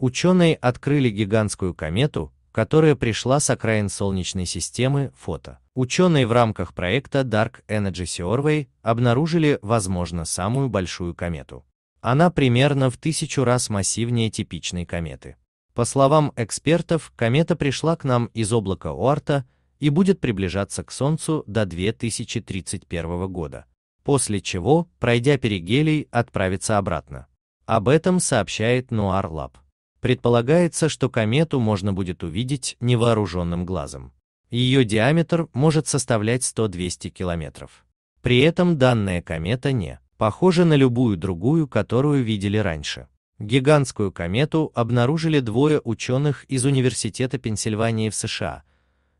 Ученые открыли гигантскую комету, которая пришла с окраин Солнечной системы, фото. Ученые в рамках проекта Dark Energy Survey обнаружили, возможно, самую большую комету. Она примерно в тысячу раз массивнее типичной кометы. По словам экспертов, комета пришла к нам из облака Оарта и будет приближаться к Солнцу до 2031 года, после чего, пройдя перигелий, отправится обратно. Об этом сообщает Noir Lab. Предполагается, что комету можно будет увидеть невооруженным глазом. Ее диаметр может составлять 100-200 километров. При этом данная комета не похожа на любую другую, которую видели раньше. Гигантскую комету обнаружили двое ученых из Университета Пенсильвании в США.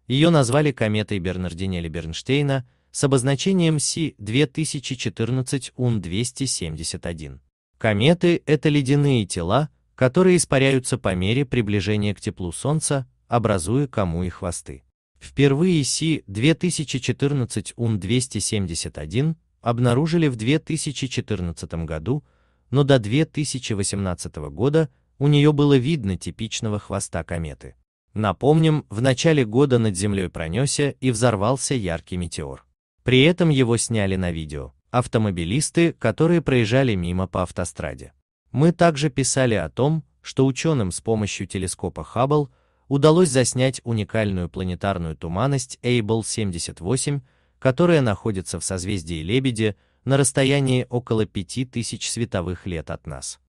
Ее назвали кометой Бернардинелли Бернштейна с обозначением Си-2014 УН-271. Кометы – это ледяные тела, которые испаряются по мере приближения к теплу Солнца, образуя кому и хвосты. Впервые Си 2014 УН-271 обнаружили в 2014 году, но до 2018 года у нее было видно типичного хвоста кометы. Напомним, в начале года над Землей пронесся и взорвался яркий метеор. При этом его сняли на видео автомобилисты, которые проезжали мимо по автостраде. Мы также писали о том, что ученым с помощью телескопа Хаббл удалось заснять уникальную планетарную туманность Эйбл-78, которая находится в созвездии Лебедя на расстоянии около 5000 световых лет от нас.